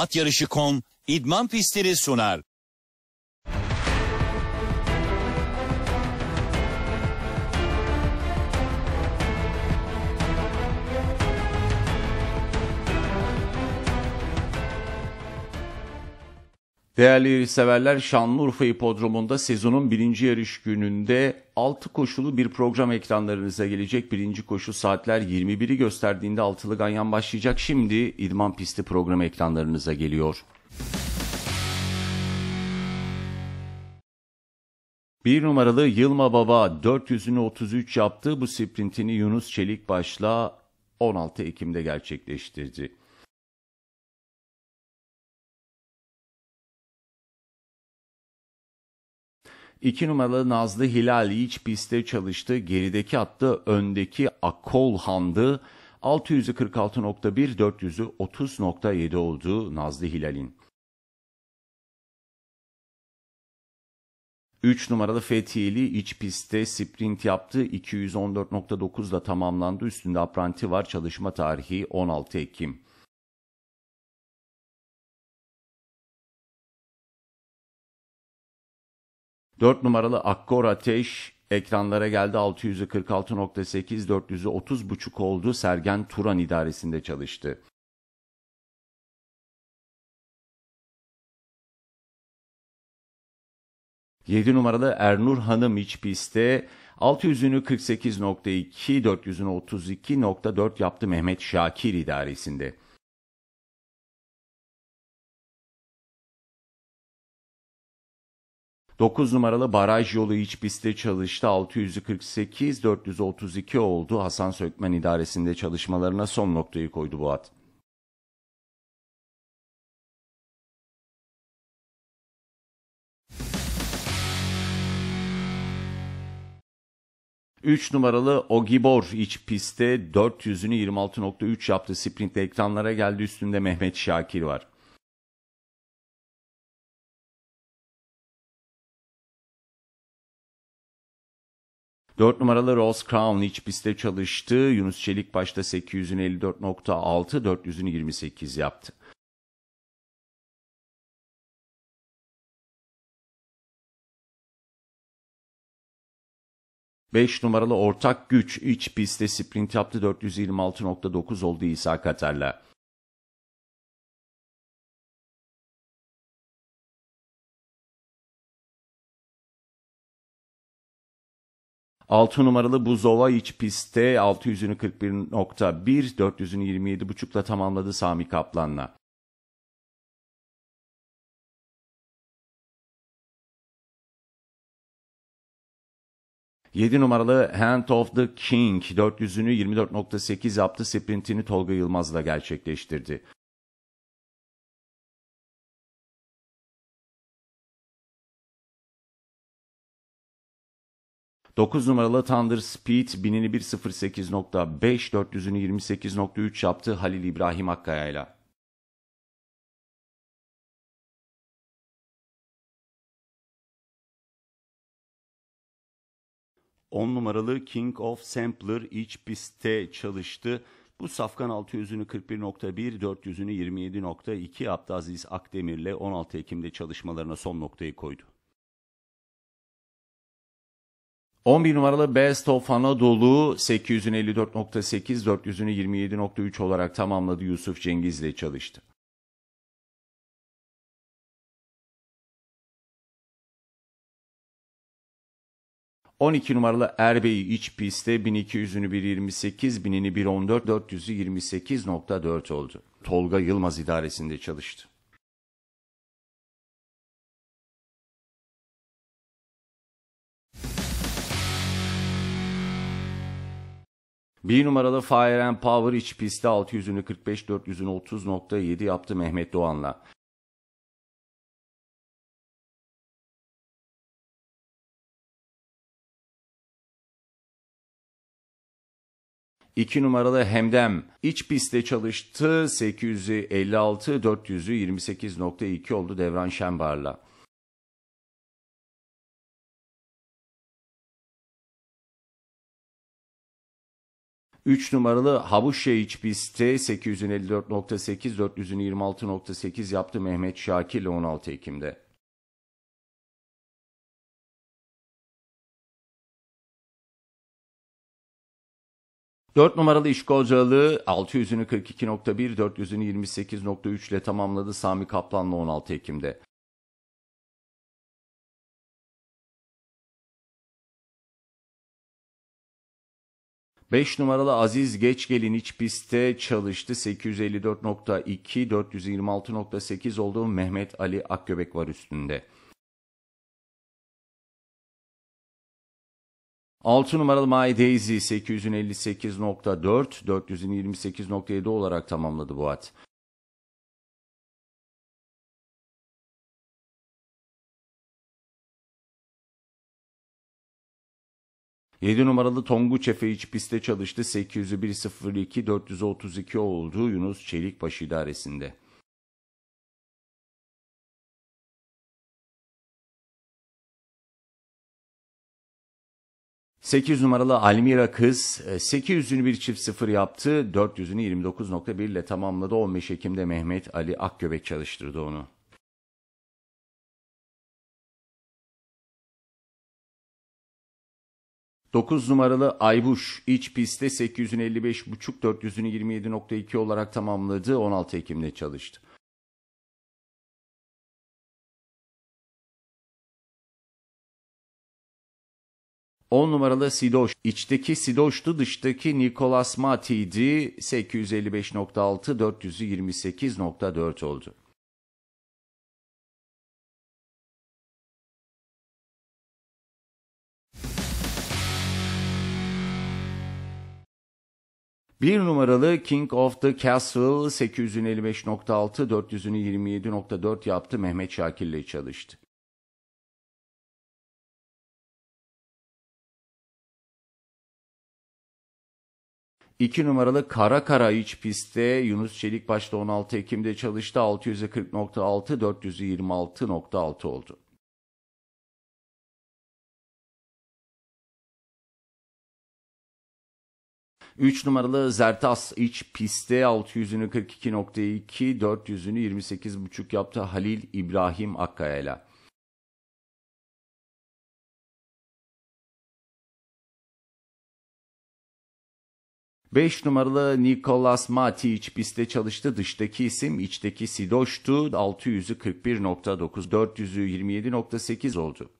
At Yarışı.com idman pistleri sunar. Değerli severler Şanlıurfa İpodromunda sezonun birinci yarış gününde altı koşulu bir program ekranlarınıza gelecek. Birinci koşu saatler 21'i gösterdiğinde altılı ganyan başlayacak. Şimdi idman pisti program ekranlarınıza geliyor. Bir numaralı Yılma Baba 400'ünü 33 yaptı. Bu sprintini Yunus Çelik başla 16 Ekim'de gerçekleştirdi. 2 numaralı Nazlı Hilal iç pistte çalıştı. Gerideki attı, öndeki Akol Handı. 646.1 400'ü 30.7 oldu Nazlı Hilal'in. 3 numaralı Fethiyeli iç pistte sprint yaptı. 214.9 ile tamamlandı. Üstünde apranti var. Çalışma tarihi 16 Ekim. 4 numaralı Akkor Ateş ekranlara geldi 646.8 400'ü buçuk oldu. Sergen Turan idaresinde çalıştı. Yedi numaralı Ernur Hanım iç pistte 600'ünü 48.2, 400'ünü 32.4 yaptı Mehmet Şakir idaresinde. 9 numaralı baraj yolu iç pistte çalıştı. 648 432 oldu. Hasan Sökmen idaresinde çalışmalarına son noktayı koydu bu at. Üç numaralı Ogibor iç pistte 400'ünü 26.3 yaptı. Sprintle ekranlara geldi. Üstünde Mehmet Şakir var. 4 numaralı Rose Crown hiç pistte çalıştı. Yunus Çelik başta 854.6, 54.6, 28 yaptı. Beş numaralı ortak güç iç pistte sprint yaptı 426.9 oldu İsa Katar'la. 6 numaralı Buzovayiç pistte 600'ünü 41.1, 400'ünü 27.5'la tamamladı Sami Kaplan'la. Yedi numaralı Hand of the King 400'ünü 24.8 yaptı. Sprintini Tolga Yılmaz'la gerçekleştirdi. 9 numaralı Thunder Speed binini 1001.08.5 400'ünü 28.3 yaptı Halil İbrahim Akkaya ile. On numaralı King of Sampler iç pistte çalıştı. Bu safkan 600'ünü 41.1, 400'ünü 27.2 Aziz Akdemir'le 16 Ekim'de çalışmalarına son noktayı koydu. 11 numaralı Best of Anadolu 854.8 400'ünü 27.3 olarak tamamladı Yusuf Cengiz ile çalıştı. iki numaralı Erbey'i iç pistte 1200'ünü 1.28, 1000'ini 1.14, 400'ü 28.4 oldu. Tolga Yılmaz idaresinde çalıştı. Bir numaralı Fire and Power iç pistte 600'ünü 45 400'ünü 30.7 yaptı Mehmet Doğan'la. İki numaralı Hemdem iç pistte çalıştı 856 400'ü 28.2 oldu Devran Şenbar'la. 3 numaralı Habuşşehiç pistte 854.8, 426.8 yaptı Mehmet Şakir'le 16 Ekim'de. Dört numaralı İşkocalı 600'ünü 42.1, 400'ünü 28.3 ile tamamladı Sami Kaplan'la 16 Ekim'de. 5 numaralı Aziz geç gelin iç pistte çalıştı. 854.2, 426.8 oldu. Mehmet Ali Akgöbek var üstünde. 6 numaralı My Daisy 858.4, 428.7 olarak tamamladı bu at. 7 numaralı Tonguç Efe iç piste çalıştı. 801 02 432 oldu Yunus Çelikbaş idaresinde. Sekiz numaralı Almira Kız 800'ünü e, bir çift sıfır yaptı. 400'ünü 29.1 ile tamamladı. 15 Ekim'de Mehmet Ali Akgöbek çalıştırdı onu. 9 numaralı Aybuş iç pistte 855.5 400'ünü olarak tamamladı. 16 Ekim'de çalıştı. On numaralı Sidoş. İçteki Sidoş'tu, dıştaki Nikolas Mati'ydi. 855.6, 400'ü oldu. Bir numaralı King of the Castle 855.6, 400'ünü 27.4 yaptı. Mehmet Şakir ile çalıştı. İki numaralı Kara Kara iç pistte Yunus Çelik başta 16 Ekim'de çalıştı. 640.6, 426.6 oldu. 3 numaralı Zertas iç pistte 600'ünü 42.2, 400'ünü 28.5 yaptı Halil İbrahim Akkaya'yla. Beş numaralı Nikolas Matic pistte çalıştı. Dıştaki isim içteki Sidoş'tu. 600'ü 41.9, 400'ü 27.8 oldu.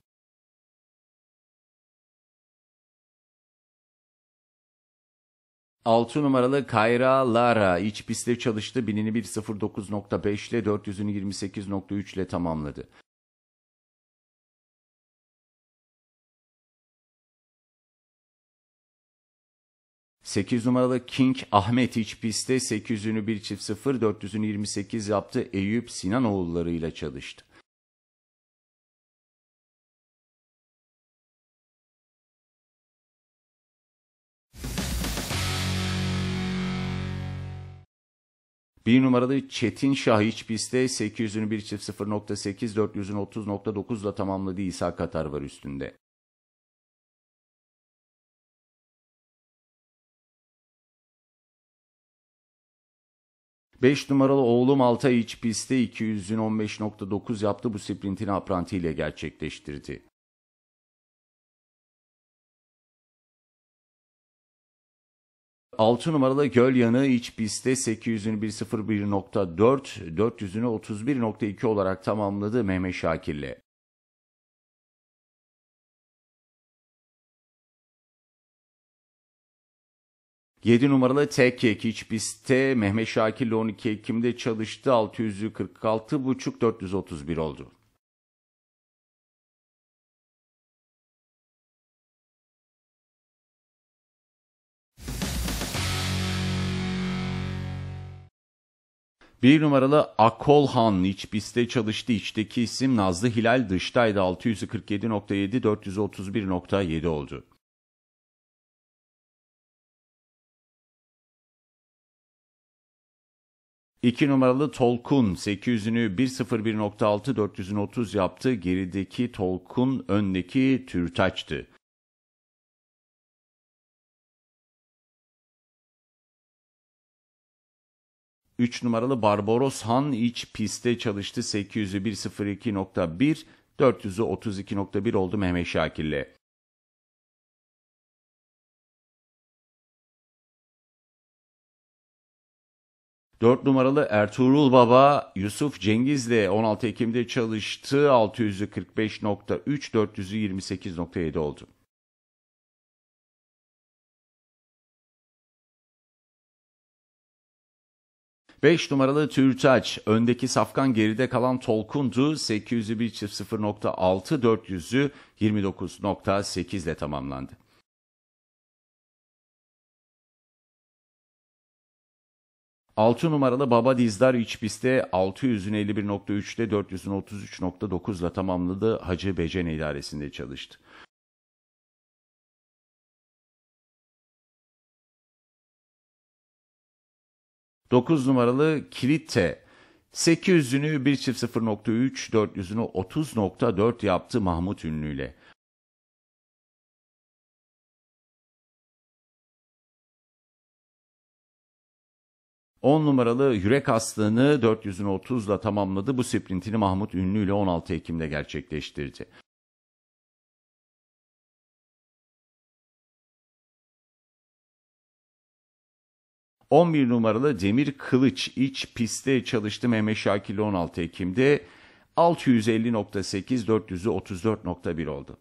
6 numaralı Kayra Lara iç pistte çalıştı. Binini 1.09.5 ile 400'ünü 28.3 ile tamamladı. Sekiz numaralı King Ahmet iç pistte 800'ünü 1 çift 0, 400'ünü 28 yaptı. Eyüp Sinanoğulları ile çalıştı. Bir numaralı Çetin Şahiç pistte 801 çift 0.8 ile tamamladı İsa Katar var üstünde. Beş numaralı oğlum Altay iç pistte 215.9 yaptı bu sprintini aprantiyle gerçekleştirdi. 6 numaralı göl yanı iç pistte 800'ünü 1.01.4, 400'ünü 31.2 olarak tamamladı Mehmet Şakir'le. Yedi numaralı tek kek iç pistte Mehmet Şakir'le 12 Ekim'de çalıştı. 600'ü 431 oldu. Bir numaralı Akolhan iç pistte çalıştı. İçteki isim Nazlı Hilal dıştaydı. 647.7 431.7 oldu. İki numaralı Tolkun 800'ünü 101.6 430 yaptı. Gerideki Tolkun öndeki Türtaç'tı. 3 numaralı Barbaros Han iç piste çalıştı 800'ü 102.1, 400'ü 32.1 oldu Mehmet Şakir'le. Dört numaralı Ertuğrul Baba Yusuf Cengiz'le 16 Ekim'de çalıştı. 645.3, 428.7 oldu. 5 numaralı Türtaç öndeki Safkan geride kalan Tolkundu 801 çift 0.6 400'ü 29.8 ile tamamlandı. Altı numaralı Baba Dizdar iç pistte 651.3'te 433.9 ile tamamladı. Hacı Becen idaresinde çalıştı. 9 numaralı Kilite 800'ünü çift 0.3, 400'ünü 30.4 yaptı Mahmut Ünlü ile. On numaralı yürek aslığını 430 ile tamamladı. Bu sprintini Mahmut Ünlü ile 16 Ekim'de gerçekleştirdi. 11 numaralı Demir Kılıç iç pistte çalıştı Mehmet Şakir'le 16 Ekim'de 650.8 400'ü 34.1 oldu.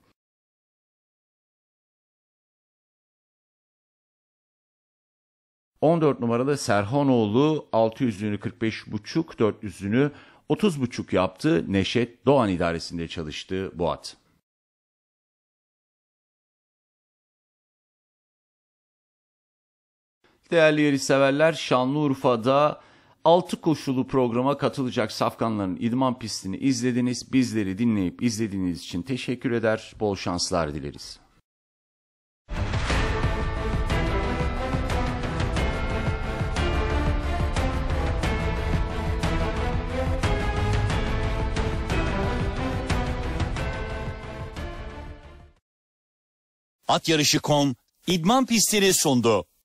...14 numaralı Serhanoğlu 600'lüğünü 45,5, 400'lüğünü 30,5 yaptı. Neşet Doğan idaresinde çalıştı bu at. Değerli yeri severler Şanlıurfa'da 6 koşulu programa katılacak safkanların idman pistini izlediniz. Bizleri dinleyip izlediğiniz için teşekkür eder. Bol şanslar dileriz. At Yarışı.com idman pistini sundu.